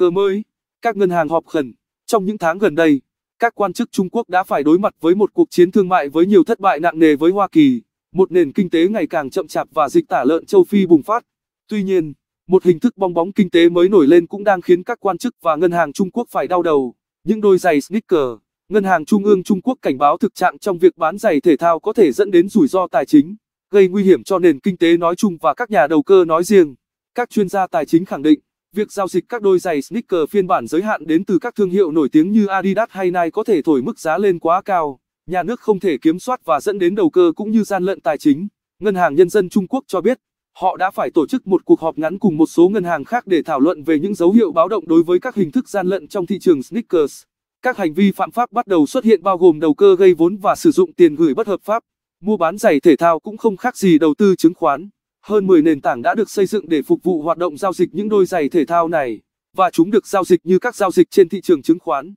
cơ mới. Các ngân hàng họp khẩn. Trong những tháng gần đây, các quan chức Trung Quốc đã phải đối mặt với một cuộc chiến thương mại với nhiều thất bại nặng nề với Hoa Kỳ, một nền kinh tế ngày càng chậm chạp và dịch tả lợn châu Phi bùng phát. Tuy nhiên, một hình thức bong bóng kinh tế mới nổi lên cũng đang khiến các quan chức và ngân hàng Trung Quốc phải đau đầu. Những đôi giày sneaker, Ngân hàng Trung ương Trung Quốc cảnh báo thực trạng trong việc bán giày thể thao có thể dẫn đến rủi ro tài chính, gây nguy hiểm cho nền kinh tế nói chung và các nhà đầu cơ nói riêng. Các chuyên gia tài chính khẳng định Việc giao dịch các đôi giày sneaker phiên bản giới hạn đến từ các thương hiệu nổi tiếng như Adidas hay Nike có thể thổi mức giá lên quá cao, nhà nước không thể kiểm soát và dẫn đến đầu cơ cũng như gian lận tài chính. Ngân hàng Nhân dân Trung Quốc cho biết, họ đã phải tổ chức một cuộc họp ngắn cùng một số ngân hàng khác để thảo luận về những dấu hiệu báo động đối với các hình thức gian lận trong thị trường sneakers. Các hành vi phạm pháp bắt đầu xuất hiện bao gồm đầu cơ gây vốn và sử dụng tiền gửi bất hợp pháp. Mua bán giày thể thao cũng không khác gì đầu tư chứng khoán. Hơn 10 nền tảng đã được xây dựng để phục vụ hoạt động giao dịch những đôi giày thể thao này, và chúng được giao dịch như các giao dịch trên thị trường chứng khoán.